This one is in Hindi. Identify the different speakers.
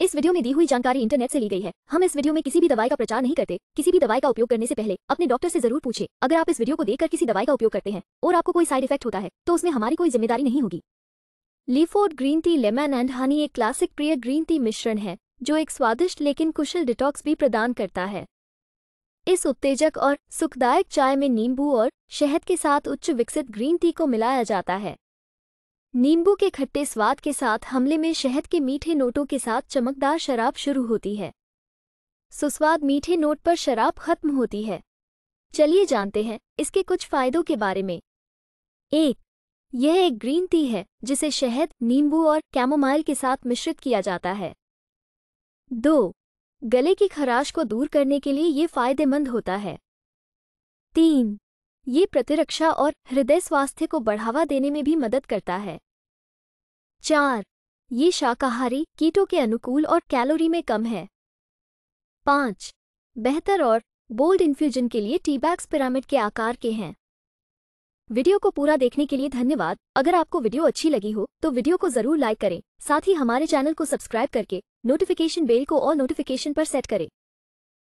Speaker 1: इस वीडियो में दी हुई जानकारी इंटरनेट से ली गई है हम इस वीडियो में किसी भी दवाई का प्रचार नहीं करते किसी भी दवाई का उपयोग करने से पहले अपने डॉक्टर से जरूर पूछे अगर आप इस वीडियो को देखकर किसी दवाई का उपयोग करते हैं और आपको कोई साइड इफेक्ट होता है तो उसमें हमारी कोई जिम्मेदारी नहीं होगी लीफोर्ड green tea lemon and honey एक क्लासिक प्रिय ग्रीन टी मिश्रण है जो एक स्वादिष्ट लेकिन कुशल डिटॉक्स भी प्रदान करता है इस उत्तेजक और सुखदायक चाय में नींबू और शहद के साथ उच्च विकसित ग्रीन टी को मिलाया जाता है नींबू के खट्टे स्वाद के साथ हमले में शहद के मीठे नोटों के साथ चमकदार शराब शुरू होती है सुस्वाद मीठे नोट पर शराब खत्म होती है चलिए जानते हैं इसके कुछ फायदों के बारे में एक यह एक ग्रीन टी है जिसे शहद नींबू और कैमोमाइल के साथ मिश्रित किया जाता है दो गले की खराश को दूर करने के लिए ये फायदेमंद होता है तीन ये प्रतिरक्षा और हृदय स्वास्थ्य को बढ़ावा देने में भी मदद करता है चार ये शाकाहारी कीटों के अनुकूल और कैलोरी में कम है पाँच बेहतर और बोल्ड इन्फ्यूजन के लिए टीबैग्स पिरामिड के आकार के हैं वीडियो को पूरा देखने के लिए धन्यवाद अगर आपको वीडियो अच्छी लगी हो तो वीडियो को जरूर लाइक करें साथ ही हमारे चैनल को सब्सक्राइब करके नोटिफिकेशन बेल को और नोटिफिकेशन पर सेट करें